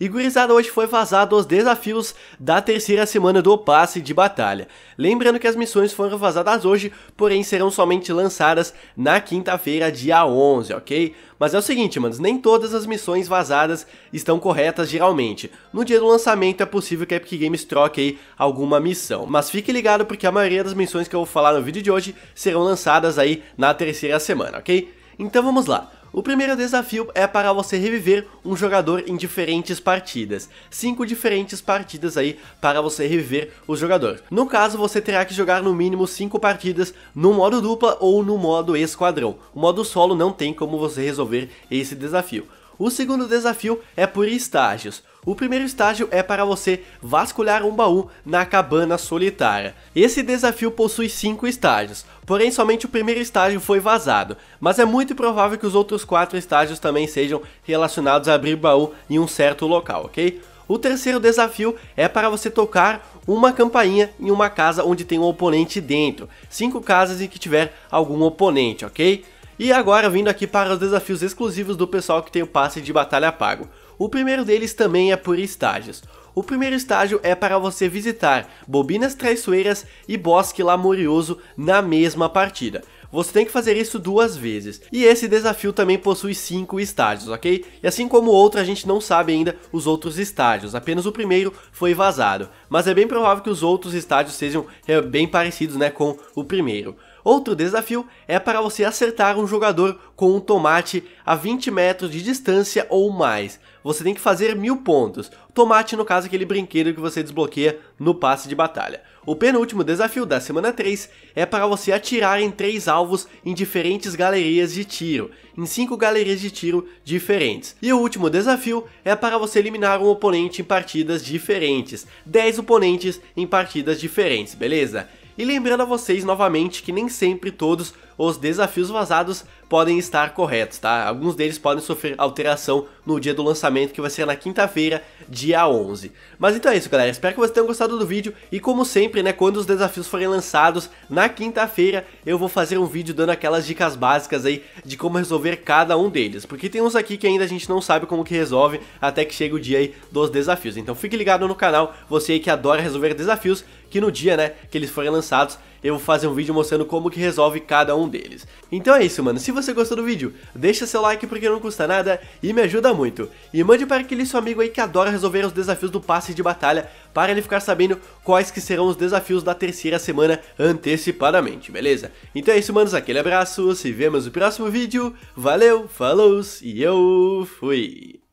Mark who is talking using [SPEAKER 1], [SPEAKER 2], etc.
[SPEAKER 1] e gurizada, hoje foi vazado os desafios da terceira semana do passe de batalha. Lembrando que as missões foram vazadas hoje, porém serão somente lançadas na quinta-feira, dia 11, ok? Mas é o seguinte, manos, nem todas as missões vazadas estão corretas geralmente. No dia do lançamento é possível que a Epic Games troque aí alguma missão. Mas fique ligado porque a maioria das missões que eu vou falar no vídeo de hoje serão lançadas aí na terceira semana, ok? Então vamos lá. O primeiro desafio é para você reviver um jogador em diferentes partidas. Cinco diferentes partidas aí para você reviver o jogador. No caso, você terá que jogar no mínimo cinco partidas no modo dupla ou no modo esquadrão. O modo solo não tem como você resolver esse desafio. O segundo desafio é por estágios. O primeiro estágio é para você vasculhar um baú na cabana solitária. Esse desafio possui 5 estágios, porém somente o primeiro estágio foi vazado, mas é muito provável que os outros 4 estágios também sejam relacionados a abrir baú em um certo local, ok? O terceiro desafio é para você tocar uma campainha em uma casa onde tem um oponente dentro. Cinco casas em que tiver algum oponente, ok? E agora vindo aqui para os desafios exclusivos do pessoal que tem o passe de batalha pago. O primeiro deles também é por estágios. O primeiro estágio é para você visitar Bobinas Traiçoeiras e Bosque Lamorioso na mesma partida. Você tem que fazer isso duas vezes. E esse desafio também possui cinco estágios, ok? E assim como o outro, a gente não sabe ainda os outros estágios, apenas o primeiro foi vazado. Mas é bem provável que os outros estágios sejam é, bem parecidos né, com o primeiro. Outro desafio é para você acertar um jogador com um tomate a 20 metros de distância ou mais. Você tem que fazer mil pontos. Tomate, no caso, é aquele brinquedo que você desbloqueia no passe de batalha. O penúltimo desafio da semana 3 é para você atirar em três alvos em diferentes galerias de tiro, em cinco galerias de tiro diferentes. E o último desafio é para você eliminar um oponente em partidas diferentes, 10 oponentes em partidas diferentes, beleza? E lembrando a vocês novamente que nem sempre todos os desafios vazados podem estar corretos, tá? Alguns deles podem sofrer alteração no dia do lançamento, que vai ser na quinta-feira, dia 11. Mas então é isso, galera. Espero que vocês tenham gostado do vídeo e como sempre, né, quando os desafios forem lançados na quinta-feira, eu vou fazer um vídeo dando aquelas dicas básicas aí de como resolver cada um deles, porque tem uns aqui que ainda a gente não sabe como que resolve até que chega o dia aí dos desafios. Então fique ligado no canal, você aí que adora resolver desafios, que no dia, né, que eles forem lançados, eu vou fazer um vídeo mostrando como que resolve cada um deles. Então é isso, mano. Se você gostou do vídeo, deixa seu like porque não custa nada e me ajuda muito. E mande para aquele seu amigo aí que adora resolver os desafios do passe de batalha para ele ficar sabendo quais que serão os desafios da terceira semana antecipadamente, beleza? Então é isso, manos. Aquele abraço, se vemos no próximo vídeo. Valeu, falou e eu fui!